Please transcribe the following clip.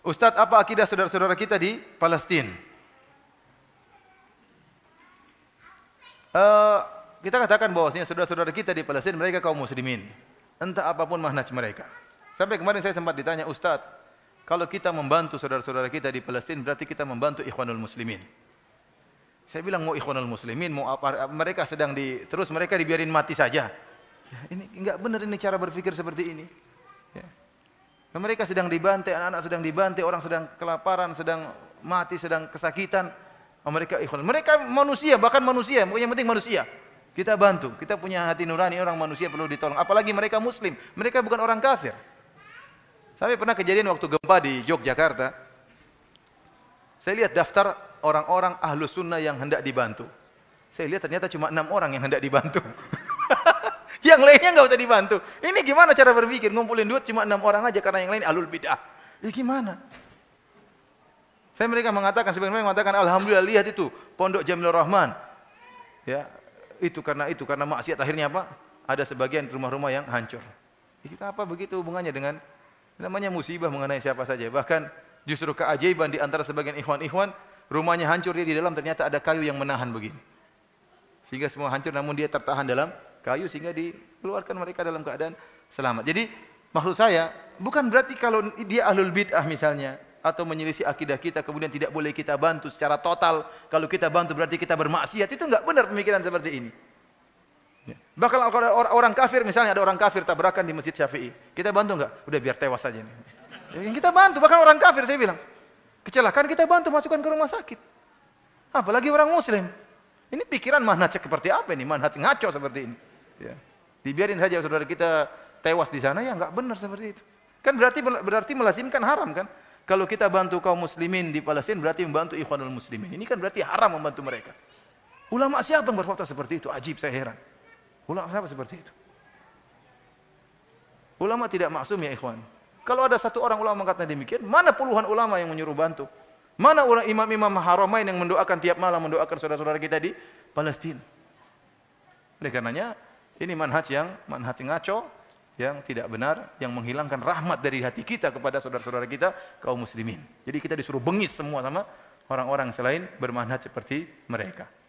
Ustadz, apa akidah saudara-saudara kita di Palestina? Uh, kita katakan bahwasanya saudara-saudara kita di Palestina mereka kaum muslimin. Entah apapun mahnaj mereka. Sampai kemarin saya sempat ditanya, Ustadz, kalau kita membantu saudara-saudara kita di Palestina berarti kita membantu ikhwanul muslimin. Saya bilang mau ikhwanul muslimin, mau apa, mereka sedang di terus mereka dibiarin mati saja. Ya, ini enggak benar ini cara berpikir seperti ini. Mereka sedang dibantai, anak-anak sedang dibantai, orang sedang kelaparan, sedang mati, sedang kesakitan. Mereka ikhwan. Mereka manusia, bahkan manusia. Yang penting manusia. Kita bantu. Kita punya hati nurani, orang manusia perlu ditolong. Apalagi mereka muslim. Mereka bukan orang kafir. Saya pernah kejadian waktu gempa di Yogyakarta. Saya lihat daftar orang-orang ahlus sunnah yang hendak dibantu. Saya lihat ternyata cuma enam orang yang hendak dibantu. Yang lainnya nggak usah dibantu. Ini gimana cara berpikir? Ngumpulin duit cuma enam orang aja karena yang lain alul bid'ah. Ya gimana? Saya mereka mengatakan, sebenarnya mengatakan, Alhamdulillah lihat itu, pondok Jamilur Rahman. Ya, itu karena itu, karena maksiat akhirnya apa? Ada sebagian rumah-rumah yang hancur. Ya, apa begitu hubungannya dengan namanya musibah mengenai siapa saja. Bahkan justru keajaiban di antara sebagian ikhwan-ikhwan, rumahnya hancur dia di dalam ternyata ada kayu yang menahan begini. Sehingga semua hancur namun dia tertahan dalam kayu sehingga dikeluarkan mereka dalam keadaan selamat. Jadi maksud saya bukan berarti kalau dia ahlul bid'ah misalnya atau menyelisi akidah kita kemudian tidak boleh kita bantu secara total. Kalau kita bantu berarti kita bermaksiat. Itu enggak benar pemikiran seperti ini. Ya. Bahkan kalau ada orang kafir misalnya ada orang kafir tabrakan di Masjid Syafi'i. Kita bantu enggak? Udah biar tewas saja nih. Ya, kita bantu bahkan orang kafir saya bilang. Kecelakaan kita bantu masukkan ke rumah sakit. Apalagi orang muslim. Ini pikiran manhaj seperti apa ini? Manhaj ngaco seperti ini. Ya. Dibiarin saja saudara kita tewas di sana ya nggak benar seperti itu. Kan berarti berarti melazimkan haram kan? Kalau kita bantu kaum muslimin di Palestina berarti membantu ikhwanul muslimin. Ini kan berarti haram membantu mereka. Ulama siapa yang berfatwa seperti itu? Ajib saya heran. Ulama siapa seperti itu? Ulama tidak maksum ya ikhwan. Kalau ada satu orang ulama mengatakan demikian, mana puluhan ulama yang menyuruh bantu? Mana ulama imam-imam haramain yang mendoakan tiap malam mendoakan saudara-saudara kita di Palestina? Oleh karenanya ini manhaj yang manhaj ngaco, yang tidak benar, yang menghilangkan rahmat dari hati kita kepada saudara-saudara kita kaum muslimin. Jadi kita disuruh bengis semua sama orang-orang selain bermanhaj seperti mereka.